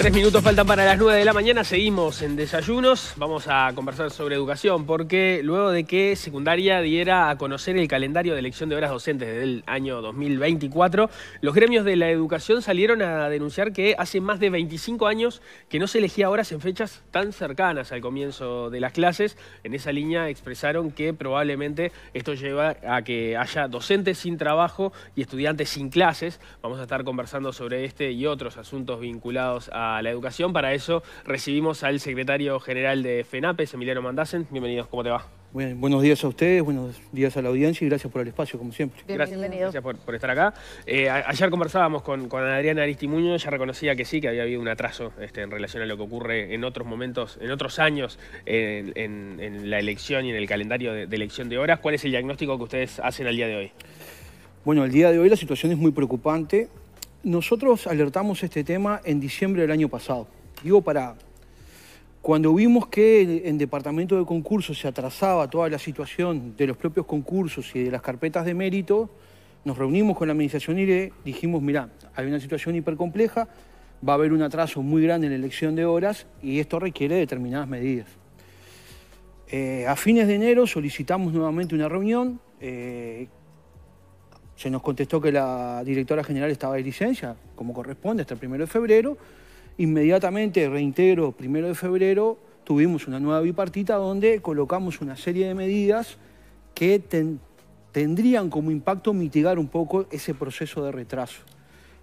Tres minutos faltan para las nueve de la mañana, seguimos en desayunos, vamos a conversar sobre educación, porque luego de que secundaria diera a conocer el calendario de elección de horas docentes del año 2024, los gremios de la educación salieron a denunciar que hace más de 25 años que no se elegía horas en fechas tan cercanas al comienzo de las clases. En esa línea expresaron que probablemente esto lleva a que haya docentes sin trabajo y estudiantes sin clases. Vamos a estar conversando sobre este y otros asuntos vinculados a la educación. Para eso recibimos al secretario general de FENAPES, Emiliano Mandasen. Bienvenidos, ¿cómo te va? buenos días a ustedes, buenos días a la audiencia y gracias por el espacio, como siempre. Gracias, por, estar acá. Eh, ayer conversábamos con, con Adriana Aristimuño, ella reconocía que sí, que había habido un atraso este, en relación a lo que ocurre en otros momentos, en otros años, en, la elección y en el calendario de, de, elección de horas. ¿Cuál es el diagnóstico que ustedes hacen al día de hoy? Bueno, al día de hoy la situación es muy preocupante. Nosotros alertamos este tema en diciembre del año pasado. Digo, para cuando vimos que en, Departamento de Concursos se atrasaba toda la situación de los propios concursos y de las carpetas de mérito, nos reunimos con la Administración y dijimos, mira, hay una situación hipercompleja, va a haber un atraso muy grande en la elección de horas y esto requiere determinadas medidas. Eh, a fines de enero solicitamos nuevamente una reunión, eh, se nos contestó que la directora general estaba de licencia, como corresponde, hasta el primero de febrero. Inmediatamente, reintegro, primero de febrero, tuvimos una nueva bipartita donde colocamos una serie de medidas que tendrían como impacto mitigar un poco ese proceso de retraso.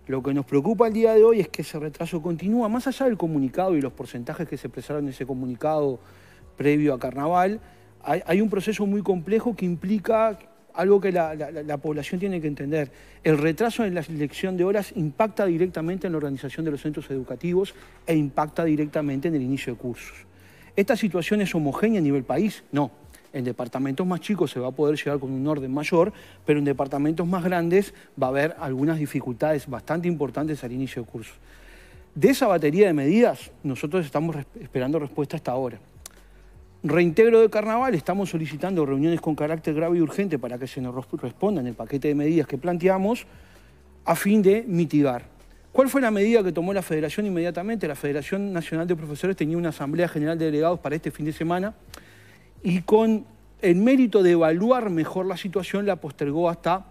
Lo que nos preocupa el día de hoy es que ese retraso continúa, más allá del comunicado y los porcentajes que se expresaron en ese comunicado previo a carnaval, hay un proceso muy complejo que implica algo que la, población tiene que entender. El retraso en la selección de horas impacta directamente en la organización de los centros educativos e impacta directamente en el inicio de cursos. ¿Esta situación es homogénea a nivel país? No. En departamentos más chicos se va a poder llegar con un orden mayor, pero en departamentos más grandes va a haber algunas dificultades bastante importantes al inicio de cursos. De esa batería de medidas, nosotros estamos esperando respuesta hasta ahora. Reintegro de carnaval, estamos solicitando reuniones con carácter grave y urgente para que se nos respondan el paquete de medidas que planteamos a fin de mitigar. ¿Cuál fue la medida que tomó la Federación inmediatamente? La Federación Nacional de Profesores tenía una Asamblea General de Delegados para este fin de semana y con el mérito de evaluar mejor la situación la postergó hasta,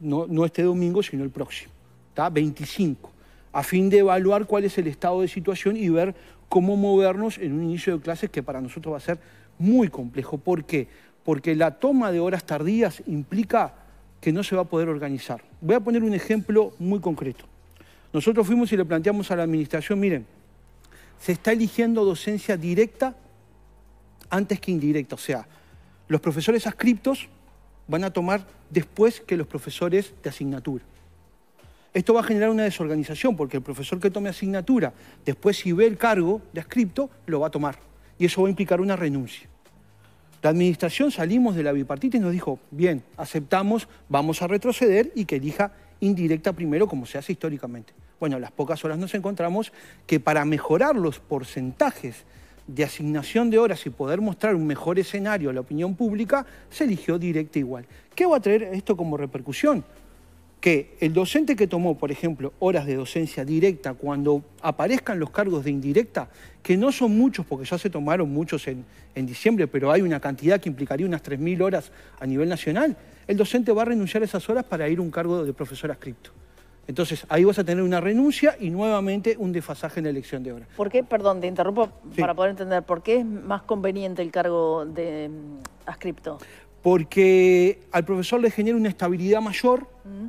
no, este domingo, sino el próximo, ¿está? 25, a fin de evaluar cuál es el estado de situación y ver cómo movernos en un inicio de clases que para nosotros va a ser muy complejo. ¿Por qué? Porque la toma de horas tardías implica que no se va a poder organizar. Voy a poner un ejemplo muy concreto. Nosotros fuimos y le planteamos a la administración, miren, se está eligiendo docencia directa antes que indirecta. O sea, los profesores ascriptos van a tomar después que los profesores de asignatura. Esto va a generar una desorganización porque el profesor que tome asignatura, después si ve el cargo de ascripto, lo va a tomar. Y eso va a implicar una renuncia. La administración salimos de la bipartita y nos dijo, bien, aceptamos, vamos a retroceder y que elija indirecta primero como se hace históricamente. Bueno, a las pocas horas nos encontramos que para mejorar los porcentajes de asignación de horas y poder mostrar un mejor escenario a la opinión pública, se eligió directa igual. ¿Qué va a traer esto como repercusión? que el docente que tomó, por ejemplo, horas de docencia directa, cuando aparezcan los cargos de indirecta, que no son muchos, porque ya se tomaron muchos en, diciembre, pero hay una cantidad que implicaría unas 3.000 horas a nivel nacional, el docente va a renunciar a esas horas para ir a un cargo de profesor ascripto. Entonces, ahí vas a tener una renuncia y nuevamente un desfasaje en la elección de horas. ¿Por qué, perdón, te interrumpo para poder entender, por qué es más conveniente el cargo de mm, ascripto? Porque al profesor le genera una estabilidad mayor, mm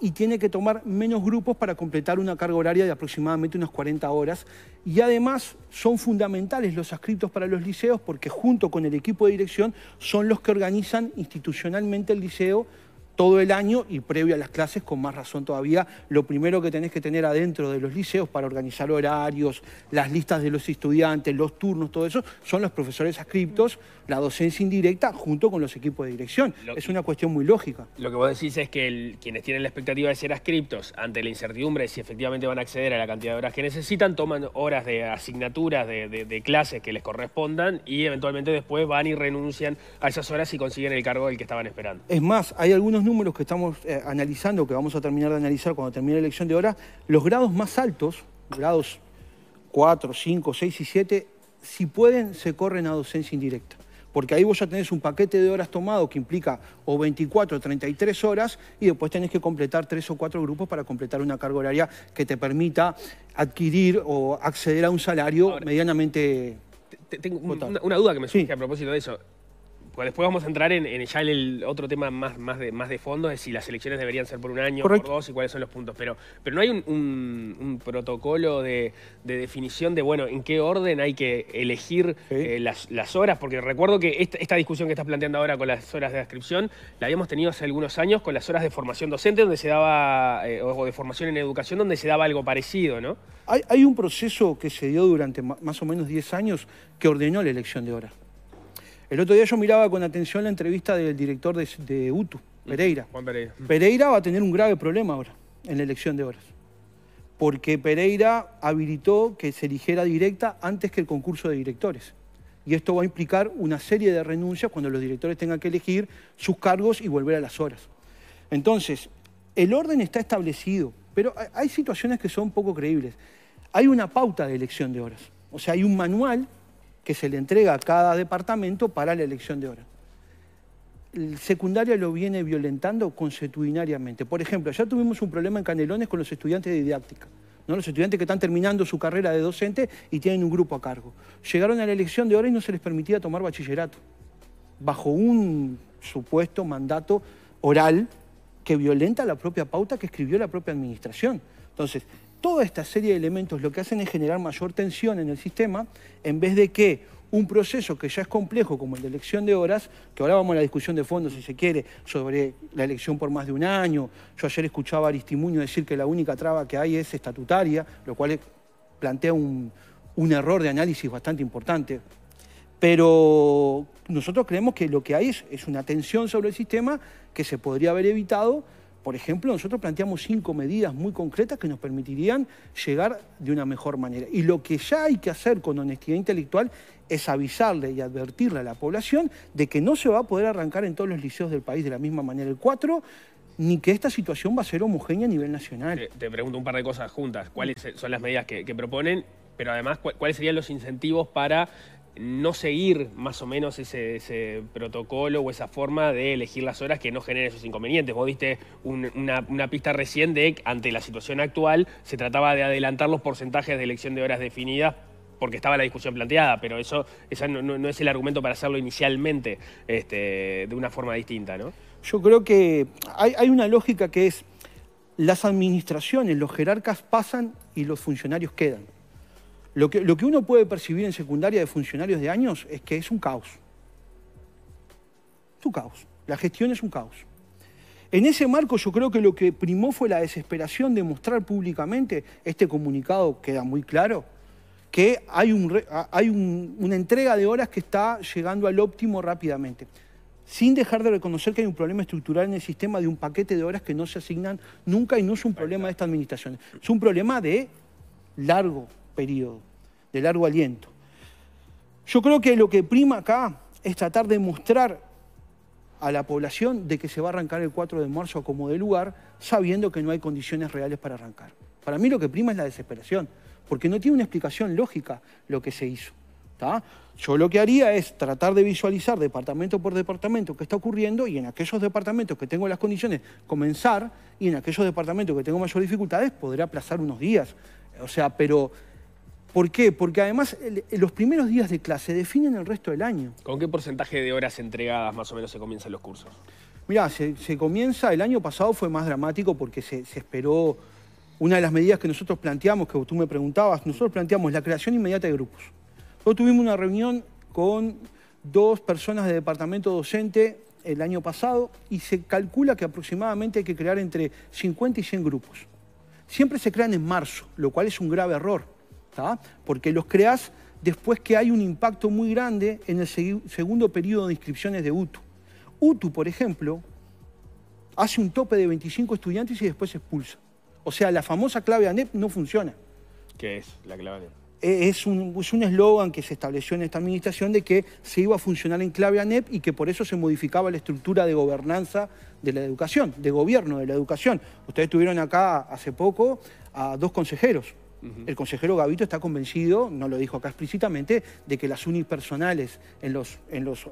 y tiene que tomar menos grupos para completar una carga horaria de aproximadamente unas 40 horas. Y además son fundamentales los ascriptos para los liceos porque junto con el equipo de dirección son los que organizan institucionalmente el liceo todo el año y previo a las clases, con más razón todavía, lo primero que tenés que tener adentro de los liceos para organizar horarios, las listas de los estudiantes, los turnos, todo eso, son los profesores ascriptos la docencia indirecta junto con los equipos de dirección. es una cuestión muy lógica. Lo que vos decís es que quienes tienen la expectativa de ser ascriptos ante la incertidumbre de si efectivamente van a acceder a la cantidad de horas que necesitan, toman horas de asignaturas, de, de clases que les correspondan y eventualmente después van y renuncian a esas horas y consiguen el cargo del que estaban esperando. Es más, hay algunos números que estamos eh, analizando, que vamos a terminar de analizar cuando termine la elección de horas, los grados más altos, grados 4, 5, 6 y 7, si pueden, se corren a docencia indirecta. Porque ahí vos ya tenés un paquete de horas tomado que implica o 24 o 33 horas y después tenés que completar tres o cuatro grupos para completar una carga horaria que te permita adquirir o acceder a un salario medianamente... Tengo una, duda que me surge a propósito de eso después vamos a entrar en, el otro tema más, de, fondo, es si las elecciones deberían ser por un año, o por dos y cuáles son los puntos. Pero, pero no hay un, protocolo de, definición de, bueno, en qué orden hay que elegir eh, las, horas, porque recuerdo que esta, discusión que estás planteando ahora con las horas de adscripción la habíamos tenido hace algunos años con las horas de formación docente, donde se daba, eh, o de formación en educación, donde se daba algo parecido, ¿no? Hay, hay un proceso que se dio durante más o menos 10 años que ordenó la elección de horas. El otro día yo miraba con atención la entrevista del director de, UTU, mm, Pereira. Juan Pereira. Mm. Pereira va a tener un grave problema ahora, en la elección de horas. Porque Pereira habilitó que se eligiera directa antes que el concurso de directores. Y esto va a implicar una serie de renuncias cuando los directores tengan que elegir sus cargos y volver a las horas. Entonces, el orden está establecido, pero hay situaciones que son poco creíbles. Hay una pauta de elección de horas. O sea, hay un manual que se le entrega a cada departamento para la elección de hora. El secundario lo viene violentando consuetudinariamente. Por ejemplo, ya tuvimos un problema en Canelones con los estudiantes de didáctica. ¿no? Los estudiantes que están terminando su carrera de docente y tienen un grupo a cargo. Llegaron a la elección de hora y no se les permitía tomar bachillerato, bajo un supuesto mandato oral que violenta la propia pauta que escribió la propia administración. Entonces, Toda esta serie de elementos lo que hacen es generar mayor tensión en el sistema en vez de que un proceso que ya es complejo como el de elección de horas, que ahora vamos a la discusión de fondo, si se quiere, sobre la elección por más de un año. Yo ayer escuchaba a Aristimuño decir que la única traba que hay es estatutaria, lo cual plantea un, error de análisis bastante importante. Pero nosotros creemos que lo que hay es una tensión sobre el sistema que se podría haber evitado por ejemplo, nosotros planteamos cinco medidas muy concretas que nos permitirían llegar de una mejor manera. Y lo que ya hay que hacer con honestidad intelectual es avisarle y advertirle a la población de que no se va a poder arrancar en todos los liceos del país de la misma manera el 4 ni que esta situación va a ser homogénea a nivel nacional. Te, pregunto un par de cosas juntas. ¿Cuáles son las medidas que proponen? Pero además, ¿cuáles serían los incentivos para no seguir más o menos ese, protocolo o esa forma de elegir las horas que no genere esos inconvenientes. Vos diste una, pista recién de que ante la situación actual se trataba de adelantar los porcentajes de elección de horas definidas porque estaba la discusión planteada, pero eso no, es el argumento para hacerlo inicialmente este, de una forma distinta, ¿no? Yo creo que hay una lógica que es las administraciones, los jerarcas pasan y los funcionarios quedan. Lo que, uno puede percibir en secundaria de funcionarios de años es que es un caos. Es un caos. La gestión es un caos. En ese marco yo creo que lo que primó fue la desesperación de mostrar públicamente, este comunicado queda muy claro, que hay, un, hay una entrega de horas que está llegando al óptimo rápidamente, sin dejar de reconocer que hay un problema estructural en el sistema de un paquete de horas que no se asignan nunca y no es un problema de esta administración, es un problema de largo periodo, de largo aliento. Yo creo que lo que prima acá es tratar de mostrar a la población de que se va a arrancar el 4 de marzo como de lugar, sabiendo que no hay condiciones reales para arrancar. Para mí lo que prima es la desesperación, porque no tiene una explicación lógica lo que se hizo. Yo lo que haría es tratar de visualizar departamento por departamento qué está ocurriendo y en aquellos departamentos que tengo las condiciones comenzar y en aquellos departamentos que tengo mayores dificultades poder aplazar unos días. O sea, pero ¿Por qué? Porque además los primeros días de clase definen el resto del año. ¿Con qué porcentaje de horas entregadas más o menos se comienzan los cursos? Mirá, se, comienza, el año pasado fue más dramático porque se, esperó una de las medidas que nosotros planteamos, que tú me preguntabas, nosotros planteamos la creación inmediata de grupos. Nosotros tuvimos una reunión con dos personas de departamento docente el año pasado y se calcula que aproximadamente hay que crear entre 50 y 100 grupos. Siempre se crean en marzo, lo cual es un grave error porque los creas después que hay un impacto muy grande en el segundo periodo de inscripciones de UTU. UTU, por ejemplo, hace un tope de 25 estudiantes y después expulsa. O sea, la famosa clave ANEP no funciona. ¿Qué es la clave ANEP? E-, es un eslogan que se estableció en esta administración de que se iba a funcionar en clave ANEP y que por eso se modificaba la estructura de gobernanza de la educación, de gobierno de la educación. Ustedes tuvieron acá hace poco a dos consejeros el consejero Gavito está convencido, no lo dijo acá explícitamente, de que las unipersonales en los,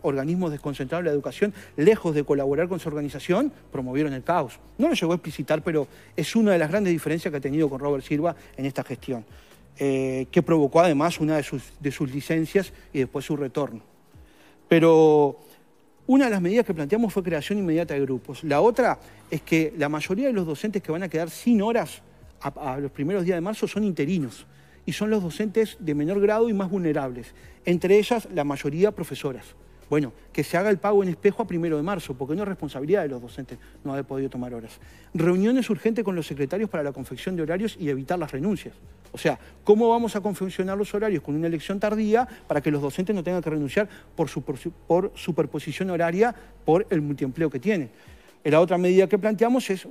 organismos desconcentrados de la educación, lejos de colaborar con su organización, promovieron el caos. No lo llegó a explicitar, pero es una de las grandes diferencias que ha tenido con Robert Silva en esta gestión, eh, que provocó además una de sus, de sus licencias y después su retorno. Pero una de las medidas que planteamos fue creación inmediata de grupos. La otra es que la mayoría de los docentes que van a quedar sin horas a, los primeros días de marzo son interinos y son los docentes de menor grado y más vulnerables, entre ellas la mayoría profesoras. Bueno, que se haga el pago en espejo a primero de marzo, porque no es responsabilidad de los docentes no haber podido tomar horas. Reuniones urgentes con los secretarios para la confección de horarios y evitar las renuncias. O sea, ¿cómo vamos a confeccionar los horarios con una elección tardía para que los docentes no tengan que renunciar por superposición horaria por el multiempleo que tienen? La otra medida que planteamos es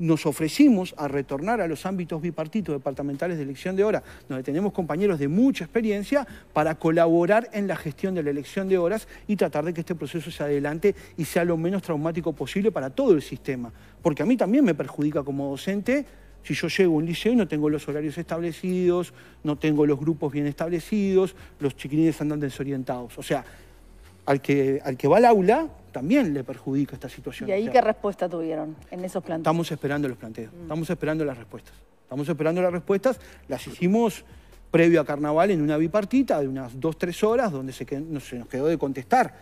nos ofrecimos a retornar a los ámbitos bipartitos departamentales de elección de horas, donde tenemos compañeros de mucha experiencia, para colaborar en la gestión de la elección de horas y tratar de que este proceso se adelante y sea lo menos traumático posible para todo el sistema. Porque a mí también me perjudica como docente si yo llego a un liceo y no tengo los horarios establecidos, no tengo los grupos bien establecidos, los chiquilines andan desorientados. O sea, al que, al que va al aula también le perjudica esta situación. ¿Y ahí qué respuesta tuvieron en esos planteos? Estamos esperando los planteos, mm. estamos esperando las respuestas. Estamos esperando las respuestas, las hicimos previo a carnaval en una bipartita de unas dos, tres horas donde se, no, se nos quedó de contestar.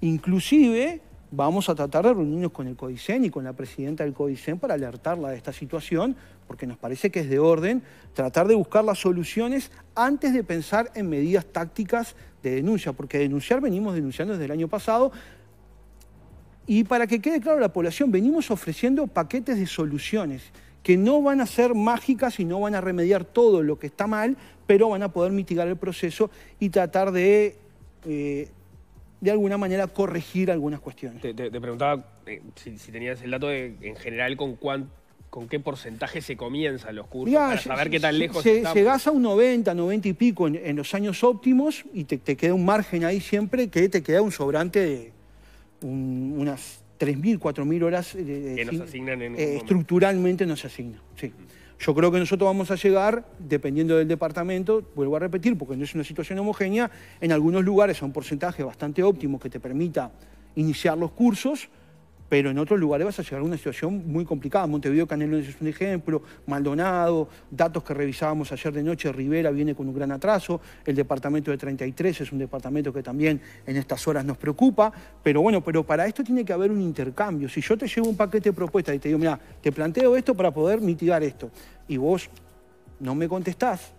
Inclusive vamos a tratar de reunirnos con el CODICEN y con la presidenta del CODICEN para alertarla de esta situación, porque nos parece que es de orden tratar de buscar las soluciones antes de pensar en medidas tácticas de denuncia, porque denunciar venimos denunciando desde el año pasado, y para que quede claro la población, venimos ofreciendo paquetes de soluciones que no van a ser mágicas y no van a remediar todo lo que está mal, pero van a poder mitigar el proceso y tratar de, eh, de alguna manera, corregir algunas cuestiones. Te, preguntaba eh, si, tenías el dato en general, con con qué porcentaje se comienzan los cursos para saber qué tan lejos se, estamos. a un 90, 90 y pico en, los años óptimos y te, queda un margen ahí siempre que te queda un sobrante de, unas 3.000, 4.000 horas asignan estructuralmente nos asignan. Sí. Yo creo que nosotros vamos a llegar, dependiendo del departamento, vuelvo a repetir, porque no es una situación homogénea, en algunos lugares a un porcentaje bastante óptimo que te permita iniciar los cursos, pero en otros lugares vas a llegar a una situación muy complicada. Montevideo Canelo es un ejemplo, Maldonado, datos que revisábamos ayer de noche, Rivera viene con un gran atraso, el departamento de 33 es un departamento que también en estas horas nos preocupa, pero bueno, pero para esto tiene que haber un intercambio. Si yo te llevo un paquete de propuestas y te digo, mira, te planteo esto para poder mitigar esto, y vos no me contestás,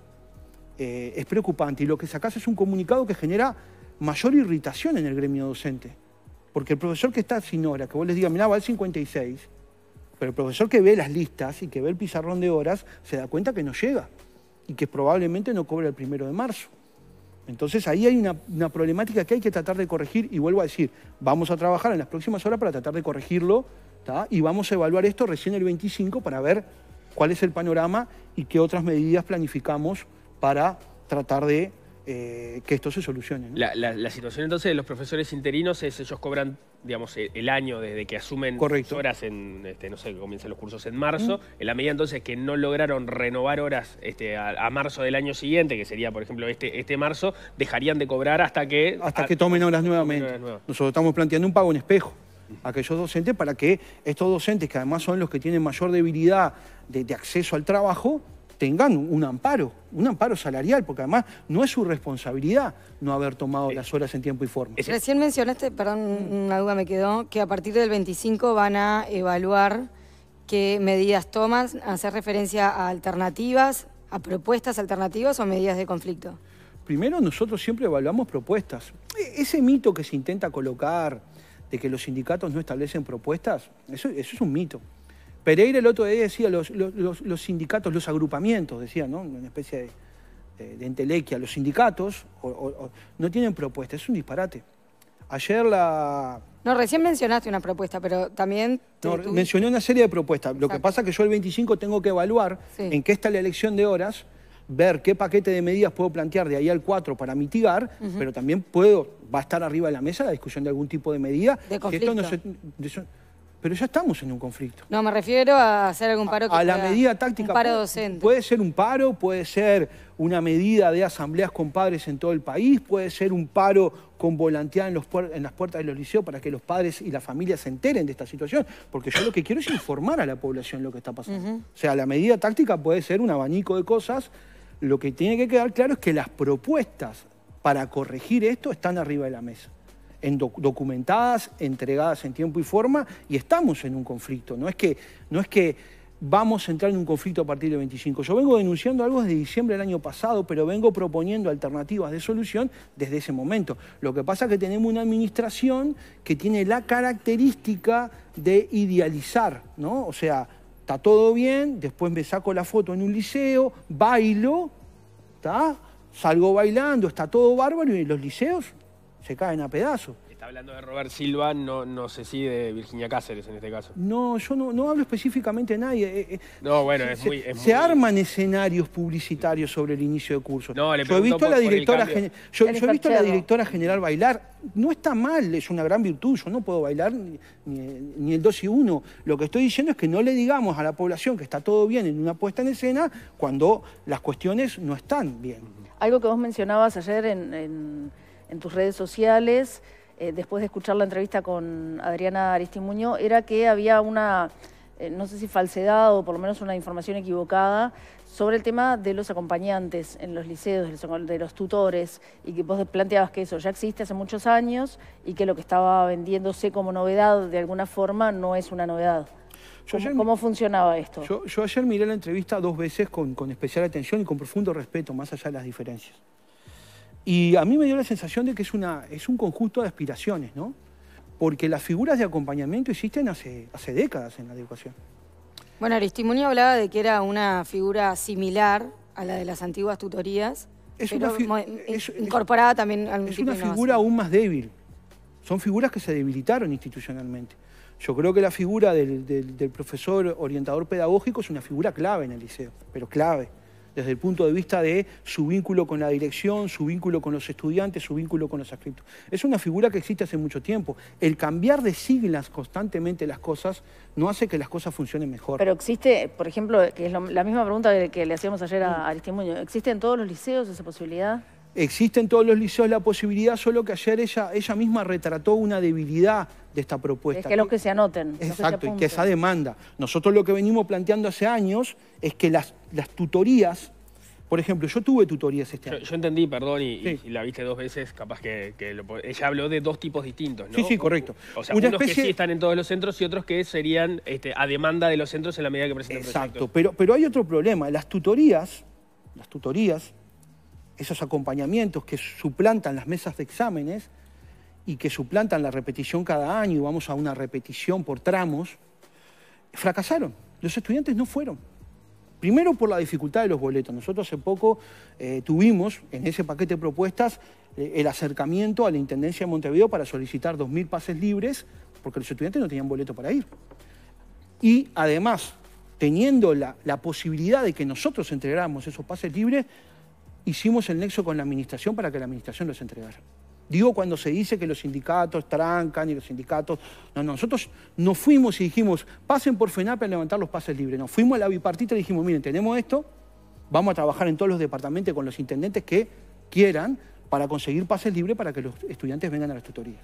eh, es preocupante. Y lo que sacás es un comunicado que genera mayor irritación en el gremio docente. Porque el profesor que está sin horas, que vos les digas, mira, va el 56, pero el profesor que ve las listas y que ve el pizarrón de horas, se da cuenta que no llega y que probablemente no cobre el primero de marzo. Entonces ahí hay una, problemática que hay que tratar de corregir y vuelvo a decir, vamos a trabajar en las próximas horas para tratar de corregirlo y vamos a evaluar esto recién el 25 para ver cuál es el panorama y qué otras medidas planificamos para tratar de eh, que esto se solucione. La, situación entonces de los profesores interinos es ellos cobran, digamos, el año desde que asumen Correcto. horas en, este, no sé, comienzan los cursos en marzo, en la medida entonces que no lograron renovar horas este, a, marzo del año siguiente, que sería, por ejemplo, este, este marzo, dejarían de cobrar hasta que... Hasta que tomen horas nuevamente. Nosotros estamos planteando un pago en espejo a aquellos docentes para que estos docentes, que además son los que tienen mayor debilidad de acceso al trabajo, tengan un amparo, un amparo salarial, porque además no es su responsabilidad no haber tomado eh, las horas en tiempo y forma. Recién mencionaste, perdón, una duda me quedó, que a partir del 25 van a evaluar qué medidas toman, hacer referencia a alternativas, a propuestas alternativas o medidas de conflicto. Primero, nosotros siempre evaluamos propuestas. E-, ese mito que se intenta colocar de que los sindicatos no establecen propuestas, eso, es un mito. Pereira el otro día decía, los, los, sindicatos, los agrupamientos, decía, ¿no? Una especie de, entelequia. Los sindicatos no tienen propuesta, es un disparate. Ayer la... No, recién mencionaste una propuesta, pero también... mencioné una serie de propuestas. Lo que pasa es que yo el 25 tengo que evaluar en qué está la elección de horas, ver qué paquete de medidas puedo plantear de ahí al 4 para mitigar, pero también puedo, va a estar arriba de la mesa la discusión de algún tipo de medida. De no pero ya estamos en un conflicto. No, me refiero a hacer algún paro que A, la medida táctica. Un paro docente. Puede, ser un paro, puede ser una medida de asambleas con padres en todo el país, puede ser un paro con volanteada en, las puertas de los liceos para que los padres y las familias se enteren de esta situación. Porque yo lo que quiero es informar a la población lo que está pasando. O sea, la medida táctica puede ser un abanico de cosas. Lo que tiene que quedar claro es que las propuestas para corregir esto están arriba de la mesa documentadas, entregadas en tiempo y forma, y estamos en un conflicto. No es que, no es que vamos a entrar en un conflicto a partir del 25. Yo vengo denunciando algo desde diciembre del año pasado, pero vengo proponiendo alternativas de solución desde ese momento. Lo que pasa es que tenemos una administración que tiene la característica de idealizar, ¿no? O sea, está todo bien, después me saco la foto en un liceo, bailo, ¿está? Salgo bailando, está todo bárbaro y los liceos se caen a pedazos. Está hablando de Robert Silva, no, no sé si de Virginia Cáceres en este caso. No, yo no, hablo específicamente de nadie. Eh, eh, no, bueno, se, es muy... se arman escenarios publicitarios sobre el inicio de curso. No, le yo he visto, a la, directora yo, he visto a la directora general bailar. No está mal, es una gran virtud. Yo no puedo bailar ni, el 2 y 1. Lo que estoy diciendo es que no le digamos a la población que está todo bien en una puesta en escena cuando las cuestiones no están bien. Algo que vos mencionabas ayer en en tus redes sociales, eh, después de escuchar la entrevista con Adriana Aristimuño, era que había una, eh, no sé si falsedad o por lo menos una información equivocada sobre el tema de los acompañantes en los liceos, de los tutores, y que vos planteabas que eso ya existe hace muchos años y que lo que estaba vendiéndose como novedad de alguna forma no es una novedad. ¿Cómo, funcionaba esto? Yo, ayer miré la entrevista dos veces con especial atención y con profundo respeto, más allá de las diferencias. Y a mí me dio la sensación de que es, una, un conjunto de aspiraciones, ¿no? Porque las figuras de acompañamiento existen hace, décadas en la educación. Bueno, Aristimunio hablaba de que era una figura similar a la de las antiguas tutorías, es pero una incorporada también al Es una figura aún más débil. Son figuras que se debilitaron institucionalmente. Yo creo que la figura del, del profesor orientador pedagógico es una figura clave en el liceo, pero clave desde el punto de vista de su vínculo con la dirección, su vínculo con los estudiantes, su vínculo con los ascriptos, Es una figura que existe hace mucho tiempo. El cambiar de siglas constantemente las cosas no hace que las cosas funcionen mejor. Pero existe, por ejemplo, que es la misma pregunta que le hacíamos ayer a, testimonio mm. ¿existe en todos los liceos esa posibilidad? Existe en todos los liceos la posibilidad, solo que ayer ella, ella misma retrató una debilidad de esta propuesta. Es que los que se anoten. Exacto, y que esa demanda. Nosotros lo que venimos planteando hace años es que las, las tutorías, por ejemplo, yo tuve tutorías este año. Yo, entendí, perdón, y, la viste dos veces, capaz que, ella habló de dos tipos distintos, ¿no? Sí, sí, correcto. O, sea, unos que sí están en todos los centros y otros que serían este, a demanda de los centros en la medida que presenten Exacto, pero, pero hay otro problema. Las tutorías, las tutorías, esos acompañamientos que suplantan las mesas de exámenes, y que suplantan la repetición cada año y vamos a una repetición por tramos, fracasaron. Los estudiantes no fueron. Primero por la dificultad de los boletos. Nosotros hace poco eh, tuvimos en ese paquete de propuestas eh, el acercamiento a la Intendencia de Montevideo para solicitar 2.000 pases libres porque los estudiantes no tenían boleto para ir. Y además, teniendo la posibilidad de que nosotros entregáramos esos pases libres, hicimos el nexo con la Administración para que la Administración los entregara. Digo cuando se dice que los sindicatos trancan y los sindicatos... No, nosotros nos fuimos y dijimos, pasen por FENAPE a levantar los pases libres. No, fuimos a la bipartita y dijimos, miren, tenemos esto, vamos a trabajar en todos los departamentos con los intendentes que quieran para conseguir pases libres para que los estudiantes vengan a las tutorías.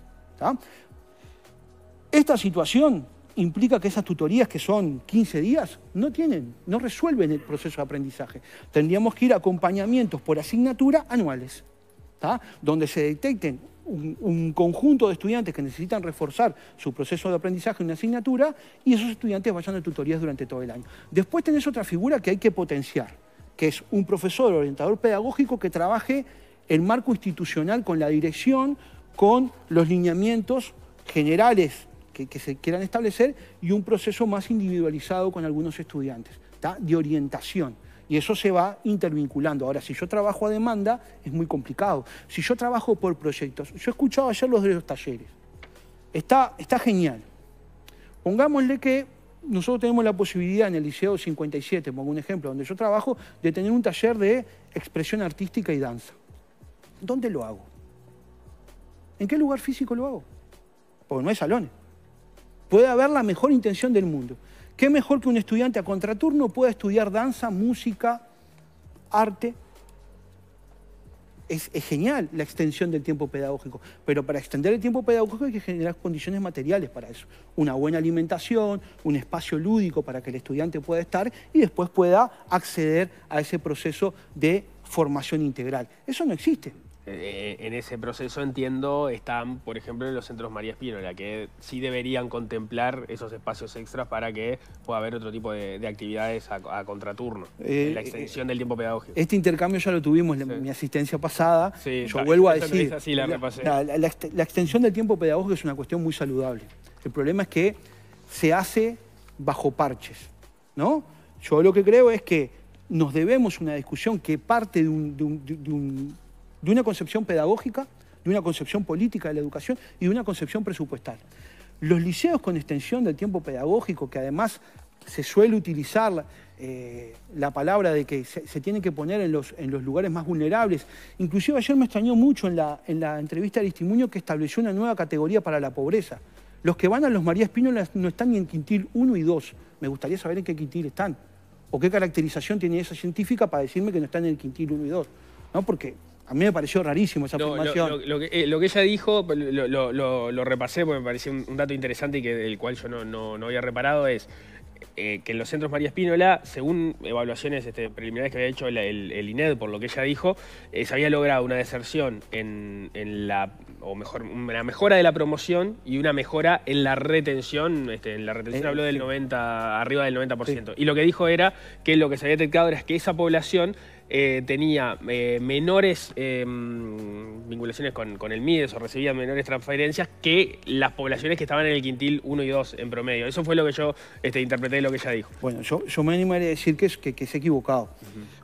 Esta situación implica que esas tutorías que son 15 días no tienen, no resuelven el proceso de aprendizaje. Tendríamos que ir a acompañamientos por asignatura anuales donde se detecten un, conjunto de estudiantes que necesitan reforzar su proceso de aprendizaje en una asignatura y esos estudiantes vayan a tutorías durante todo el año. Después tenés otra figura que hay que potenciar, que es un profesor orientador pedagógico que trabaje en marco institucional con la dirección, con los lineamientos generales que, se quieran establecer y un proceso más individualizado con algunos estudiantes, de orientación. Y eso se va intervinculando. Ahora, si yo trabajo a demanda, es muy complicado. Si yo trabajo por proyectos, yo he escuchado ayer los de los talleres. Está, está genial. Pongámosle que nosotros tenemos la posibilidad en el Liceo 57, pongo un ejemplo, donde yo trabajo, de tener un taller de expresión artística y danza. ¿Dónde lo hago? ¿En qué lugar físico lo hago? Porque no hay salones. Puede haber la mejor intención del mundo. ¿Qué mejor que un estudiante a contraturno pueda estudiar danza, música, arte? Es, genial la extensión del tiempo pedagógico, pero para extender el tiempo pedagógico hay que generar condiciones materiales para eso. Una buena alimentación, un espacio lúdico para que el estudiante pueda estar y después pueda acceder a ese proceso de formación integral. Eso no existe. Eh, en ese proceso entiendo están, por ejemplo, los centros María Espínola, que sí deberían contemplar esos espacios extras para que pueda haber otro tipo de, actividades a, contraturno, eh, la eh, extensión del tiempo pedagógico. Este intercambio ya lo tuvimos en mi asistencia pasada. Yo vuelvo a decir, la, la, la, la extensión del tiempo pedagógico es una cuestión muy saludable. El problema es que se hace bajo parches, ¿no? Yo lo que creo es que nos debemos una discusión que parte de un de una concepción pedagógica, de una concepción política de la educación y de una concepción presupuestal. Los liceos con extensión del tiempo pedagógico, que además se suele utilizar eh, la palabra de que se, tiene que poner en los, en los, lugares más vulnerables. Inclusive ayer me extrañó mucho en la, en la entrevista de testimonio que estableció una nueva categoría para la pobreza. Los que van a los María Espínola no están ni en quintil 1 y 2. Me gustaría saber en qué quintil están o qué caracterización tiene esa científica para decirme que no están en el quintil 1 y 2. ¿no? Porque a mí me pareció rarísimo esa eh, Lo, que, ella dijo, lo, repasé porque me pareció un, dato interesante y que, del cual yo no, había reparado, es eh, que en los centros María Espínola, según evaluaciones este, preliminares que había hecho el, INED, por lo que ella dijo, eh, se había logrado una deserción en, la, o mejor, una mejora de la promoción y una mejora en la retención. Este, en la retención habló del 90, arriba del 90%. Y lo que dijo era que lo que se había detectado era que esa población eh, tenía eh, menores eh, vinculaciones con, el MIDES o recibía menores transferencias que las poblaciones que estaban en el quintil 1 y 2 en promedio. Eso fue lo que yo este, interpreté de lo que ella dijo. Bueno, yo, me animaré a decir que es, que, equivocado.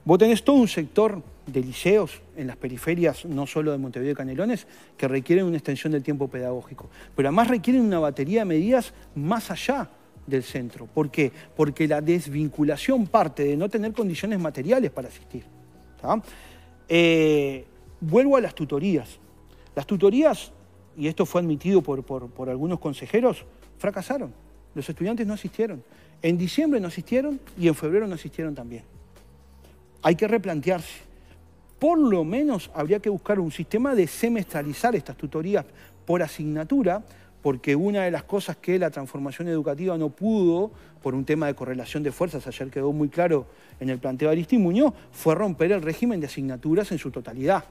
Vos tenés todo un sector de liceos en las periferias, no solo de Montevideo y Canelones, que requieren una extensión del tiempo pedagógico, pero además requieren una batería de medidas más allá del centro. ¿Por qué? Porque la desvinculación parte de no tener condiciones materiales para asistir. Eh, vuelvo a las tutorías. Las tutorías, y esto fue admitido por algunos consejeros, fracasaron. Los estudiantes no asistieron. En diciembre no asistieron y en febrero no asistieron también. Hay que replantearse. Por lo menos habría que buscar un sistema de semestralizar estas tutorías por asignatura porque una de las cosas que la transformación educativa no pudo, por un tema de correlación de fuerzas, ayer quedó muy claro en el planteo de fue romper el régimen de asignaturas en su totalidad.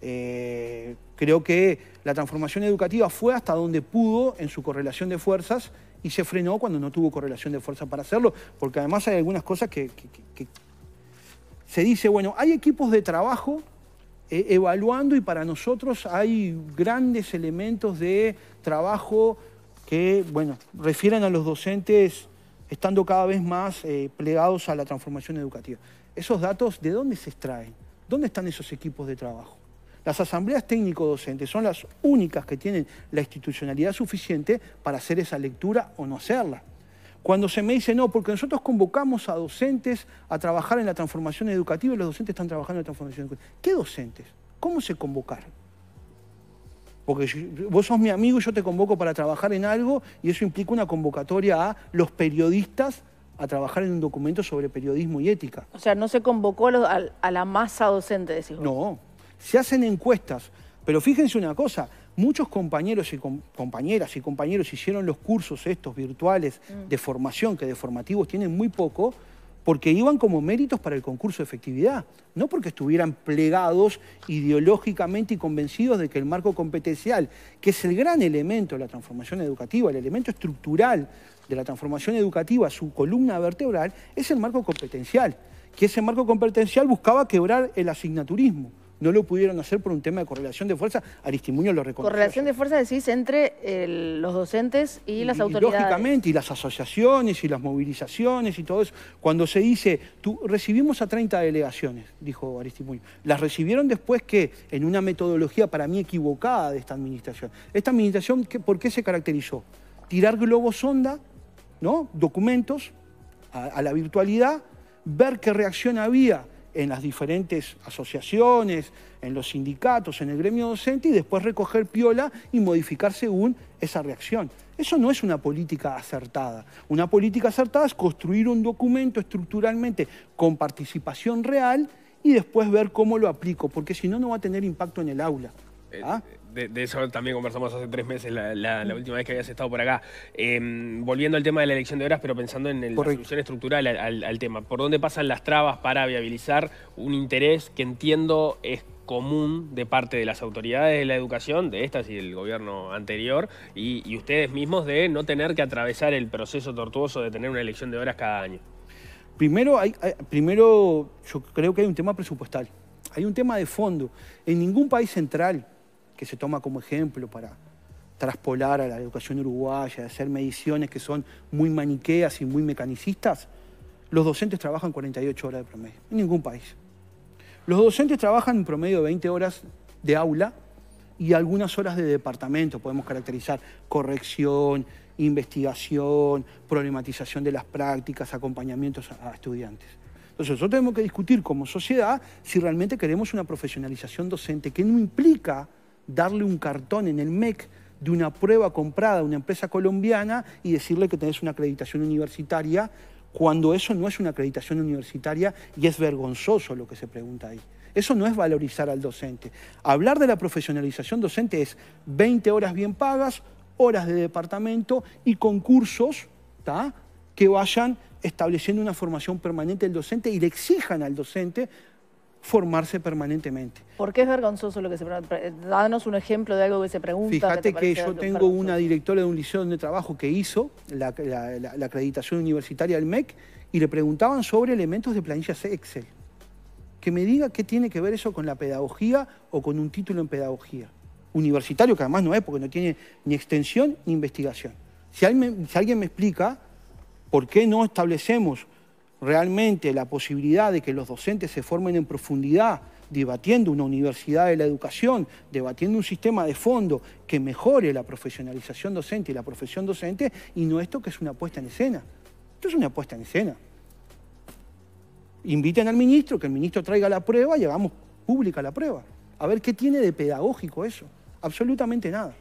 Eh, creo que la transformación educativa fue hasta donde pudo en su correlación de fuerzas y se frenó cuando no tuvo correlación de fuerzas para hacerlo, porque además hay algunas cosas que se dice, bueno, hay equipos de trabajo e- evaluando y para nosotros hay grandes elementos de trabajo que, bueno, refieren a los docentes estando cada vez más eh, plegados a la transformación educativa. Esos datos, ¿de dónde se extraen? ¿Dónde están esos equipos de trabajo? Las asambleas técnico-docentes son las únicas que tienen la institucionalidad suficiente para hacer esa lectura o no hacerla. Cuando se me dice, no, porque nosotros convocamos a docentes a trabajar en la transformación educativa y los docentes están trabajando en la transformación educativa. ¿Qué docentes? ¿Cómo se convocaron? Porque vos sos mi amigo y yo te convoco para trabajar en algo y eso implica una convocatoria a los periodistas a trabajar en un documento sobre periodismo y ética. O sea, no se convocó a, la masa docente, decís vos? No, se hacen encuestas. Pero fíjense una cosa, Muchos compañeros y compañeras y compañeros hicieron los cursos estos virtuales mm. de formación, que de formativos tienen muy poco, porque iban como méritos para el concurso de efectividad, no porque estuvieran plegados ideológicamente y convencidos de que el marco competencial, que es el gran elemento de la transformación educativa, el elemento estructural de la transformación educativa, su columna vertebral, es el marco competencial, que ese marco competencial buscaba quebrar el asignaturismo no lo pudieron hacer por un tema de correlación de fuerza. Aristimuño lo reconoció. Correlación de fuerza decís entre eh, los docentes y, las autoridades. lógicamente, y las asociaciones y las movilizaciones y todo eso. Cuando se dice, tú, recibimos a 30 delegaciones, dijo Aristimuño. Las recibieron después que, en una metodología para mí equivocada de esta administración. Esta administración, ¿por qué se caracterizó? Tirar globos sonda, ¿no? documentos, a la virtualidad, ver qué reacción había en las diferentes asociaciones, en los sindicatos, en el gremio docente y después recoger piola y modificar según esa reacción. Eso no es una política acertada. Una política acertada es construir un documento estructuralmente con participación real y después ver cómo lo aplico, porque si no, no va a tener impacto en el aula. Eh, ¿Ah? eh, de, eso también conversamos hace tres meses, la, última vez que habías estado por acá. Em, volviendo al tema de la elección de horas, pero pensando en la solución estructural al, tema, ¿por dónde pasan las trabas para viabilizar un interés que entiendo es común de parte de las autoridades de la educación, de estas y del gobierno anterior, y, ustedes mismos de no tener que atravesar el proceso tortuoso de tener una elección de horas cada año? Primero, primero yo creo que hay un tema presupuestal, hay un tema de fondo. En ningún país central que se toma como ejemplo para traspolar a la educación uruguaya, hacer mediciones que son muy maniqueas y muy mecanicistas, los docentes trabajan 48 horas de promedio, en ningún país. Los docentes trabajan en promedio de 20 horas de aula y algunas horas de departamento, podemos caracterizar corrección, investigación, problematización de las prácticas, acompañamientos a, estudiantes. Entonces nosotros tenemos que discutir como sociedad si realmente queremos una profesionalización docente que no implica darle un cartón en el MEC de una prueba comprada a una empresa colombiana y decirle que tenés una acreditación universitaria, cuando eso no es una acreditación universitaria y es vergonzoso lo que se pregunta ahí. Eso no es valorizar al docente. Hablar de la profesionalización docente es 20 horas bien pagas, horas de departamento y concursos que vayan estableciendo una formación permanente del docente y le exijan al docente formarse permanentemente. ¿Por qué es vergonzoso lo que se pregunta? Danos un ejemplo de algo que se pregunta. Fíjate que, yo tengo una directora de un liceo donde trabajo que hizo la, acreditación universitaria del MEC y le preguntaban sobre elementos de planillas Excel. Que me diga qué tiene que ver eso con la pedagogía o con un título en pedagogía. Universitario, que además no es, porque no tiene ni extensión ni investigación. Si alguien, si alguien me explica por qué no establecemos realmente la posibilidad de que los docentes se formen en profundidad, debatiendo una universidad de la educación, debatiendo un sistema de fondo que mejore la profesionalización docente y la profesión docente, y no esto que es una puesta en escena. Esto es una puesta en escena. Inviten al ministro, que el ministro traiga la prueba y hagamos pública la prueba. A ver qué tiene de pedagógico eso. Absolutamente nada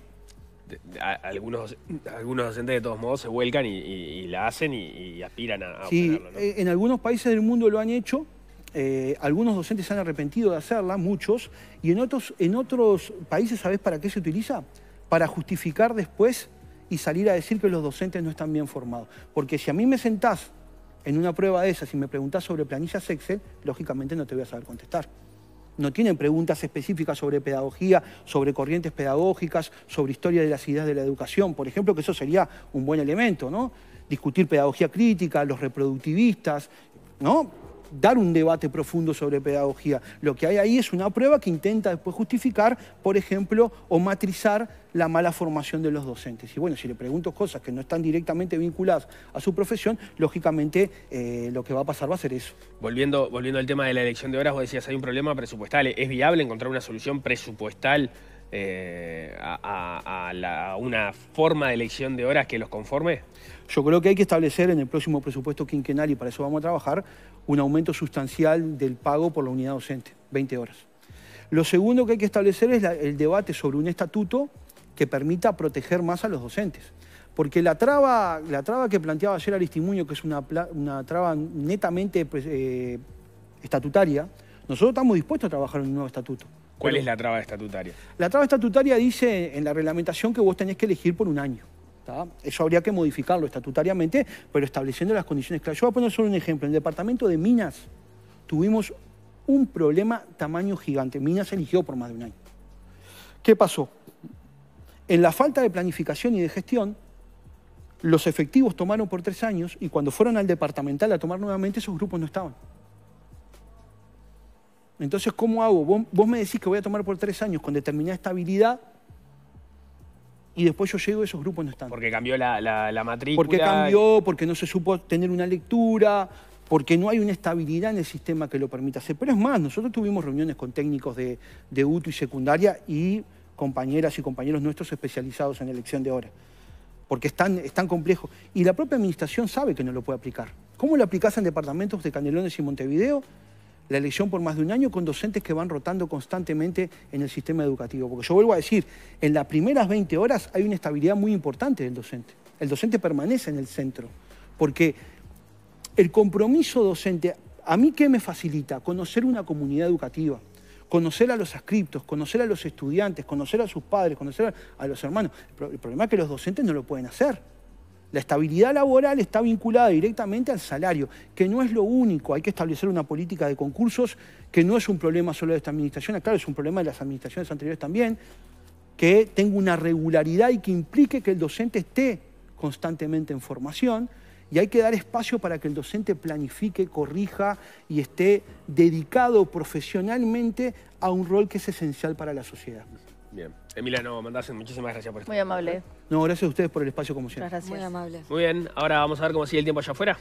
algunos, algunos docentes de todos modos se vuelcan y, la hacen y, aspiran a, a sí, eh, en algunos países del mundo lo han hecho. Eh, algunos docentes se han arrepentido de hacerla, muchos, y en otros, en otros países, ¿sabes para qué se utiliza? Para justificar después y salir a decir que los docentes no están bien formados. Porque si a mí me sentás en una prueba de esas y me preguntás sobre planillas Excel, lógicamente no te voy a saber contestar no tienen preguntas específicas sobre pedagogía, sobre corrientes pedagógicas, sobre historia de las ideas de la educación, por ejemplo, que eso sería un buen elemento, ¿no? Discutir pedagogía crítica, los reproductivistas, ¿no? dar un debate profundo sobre pedagogía. Lo que hay ahí es una prueba que intenta después justificar, por ejemplo, o matrizar la mala formación de los docentes. Y bueno, si le pregunto cosas que no están directamente vinculadas a su profesión, lógicamente eh, lo que va a pasar va a ser eso. Volviendo, volviendo al tema de la elección de horas, vos decías, hay un problema presupuestal. ¿Es viable encontrar una solución presupuestal eh, a una forma de elección de horas que los conforme? Yo creo que hay que establecer en el próximo presupuesto quinquenal, y para eso vamos a trabajar, un aumento sustancial del pago por la unidad docente, 20 horas. Lo segundo que hay que establecer es el debate sobre un estatuto que permita proteger más a los docentes. Porque la traba, la traba que planteaba ayer Aristimuño, que es una, traba netamente pues, eh, estatutaria, nosotros estamos dispuestos a trabajar en un nuevo estatuto. ¿Cuál es la traba estatutaria? La traba estatutaria dice en la reglamentación que vos tenés que elegir por un año. Eso habría que modificarlo estatutariamente, pero estableciendo las condiciones claras. Yo voy a poner solo un ejemplo. En el departamento de Minas tuvimos un problema tamaño gigante. Minas eligió por más de un año. ¿Qué pasó? En la falta de planificación y de gestión, los efectivos tomaron por tres años y cuando fueron al departamental a tomar nuevamente, esos grupos no estaban. Entonces, ¿cómo hago? vos me decís que voy a tomar por tres años con determinada estabilidad y después yo llego y esos grupos no están. Porque cambió la, la, matrícula. Porque cambió, porque no se supo tener una lectura, porque no hay una estabilidad en el sistema que lo permita hacer. Pero es más, nosotros tuvimos reuniones con técnicos de, de UTU y secundaria y compañeras y compañeros nuestros especializados en elección de horas. Porque es tan, es tan complejo. Y la propia administración sabe que no lo puede aplicar. ¿Cómo lo aplicás en departamentos de Canelones y Montevideo? la elección por más de un año con docentes que van rotando constantemente en el sistema educativo. Porque yo vuelvo a decir, en las primeras 20 horas hay una estabilidad muy importante del docente. El docente permanece en el centro, porque el compromiso docente, a mí qué me facilita? Conocer una comunidad educativa, conocer a los ascriptos, conocer a los estudiantes, conocer a sus padres, conocer a los hermanos. El problema es que los docentes no lo pueden hacer. La estabilidad laboral está vinculada directamente al salario, que no es lo único. Hay que establecer una política de concursos que no es un problema solo de esta administración, claro, es un problema de las administraciones anteriores también, que tenga una regularidad y que implique que el docente esté constantemente en formación. Y hay que dar espacio para que el docente planifique, corrija y esté dedicado profesionalmente a un rol que es esencial para la sociedad. Bien. Emilia, no, Mandasen, muchísimas gracias por estar. Muy amable. No, gracias a ustedes por el espacio como siempre. gracias. Muy amable. Muy bien, ahora vamos a ver cómo sigue el tiempo allá afuera.